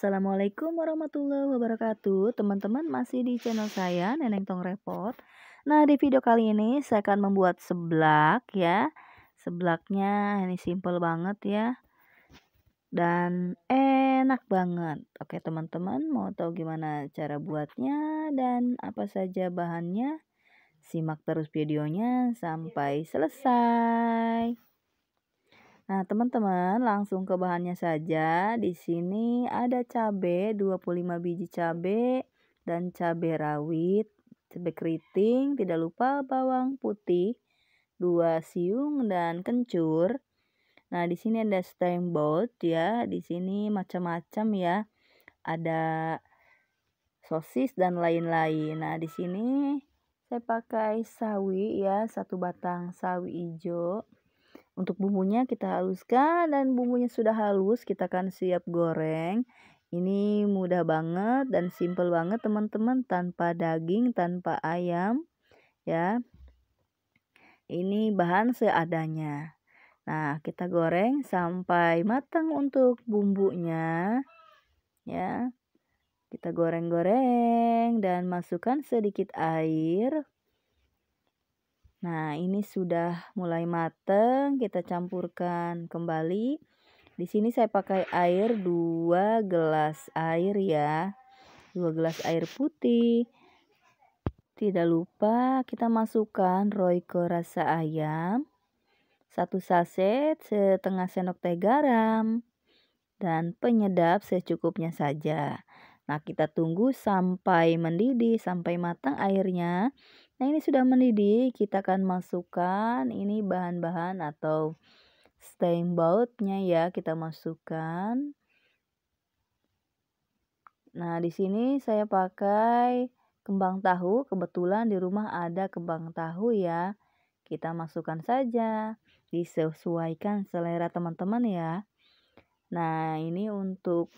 Assalamualaikum warahmatullahi wabarakatuh Teman-teman masih di channel saya Neneng Tong Repot Nah di video kali ini saya akan membuat seblak ya Seblaknya ini simple banget ya Dan enak banget Oke teman-teman mau tahu gimana cara buatnya Dan apa saja bahannya Simak terus videonya sampai selesai Nah, teman-teman, langsung ke bahannya saja. Di sini ada cabai, 25 biji cabai dan cabai rawit, cabe keriting, tidak lupa bawang putih, 2 siung dan kencur. Nah, di sini ada steamboat ya. Di sini macam-macam ya. Ada sosis dan lain-lain. Nah, di sini saya pakai sawi ya, satu batang sawi hijau. Untuk bumbunya kita haluskan dan bumbunya sudah halus, kita akan siap goreng. Ini mudah banget dan simple banget teman-teman tanpa daging, tanpa ayam ya. Ini bahan seadanya. Nah, kita goreng sampai matang untuk bumbunya ya. Kita goreng-goreng dan masukkan sedikit air. Nah, ini sudah mulai mateng, kita campurkan kembali. Di sini saya pakai air 2 gelas air ya. 2 gelas air putih. Tidak lupa kita masukkan Royco rasa ayam. 1 saset, setengah sendok teh garam. Dan penyedap secukupnya saja. Nah, kita tunggu sampai mendidih, sampai matang airnya. Nah ini sudah mendidih, kita akan masukkan ini bahan-bahan atau stain bautnya ya kita masukkan. Nah di sini saya pakai kembang tahu, kebetulan di rumah ada kembang tahu ya. Kita masukkan saja, disesuaikan selera teman-teman ya. Nah ini untuk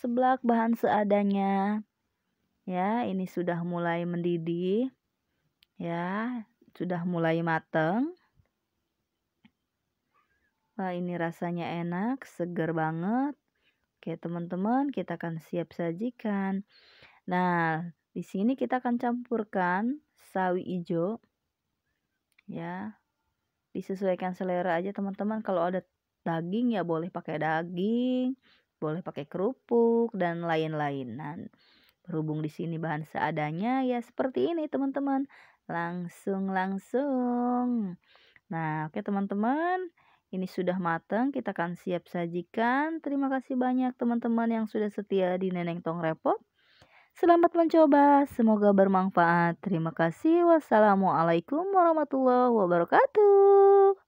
seblak bahan seadanya. Ya, ini sudah mulai mendidih ya sudah mulai mateng Wah ini rasanya enak segar banget Oke teman-teman kita akan siap sajikan Nah di sini kita akan campurkan sawi hijau ya disesuaikan selera aja teman-teman kalau ada daging ya boleh pakai daging boleh pakai kerupuk dan lain-lain nah, berhubung di sini bahan seadanya ya seperti ini teman-teman langsung langsung. Nah, oke teman-teman, ini sudah matang, kita akan siap sajikan. Terima kasih banyak teman-teman yang sudah setia di Neneng Tong Repot. Selamat mencoba, semoga bermanfaat. Terima kasih. Wassalamualaikum warahmatullahi wabarakatuh.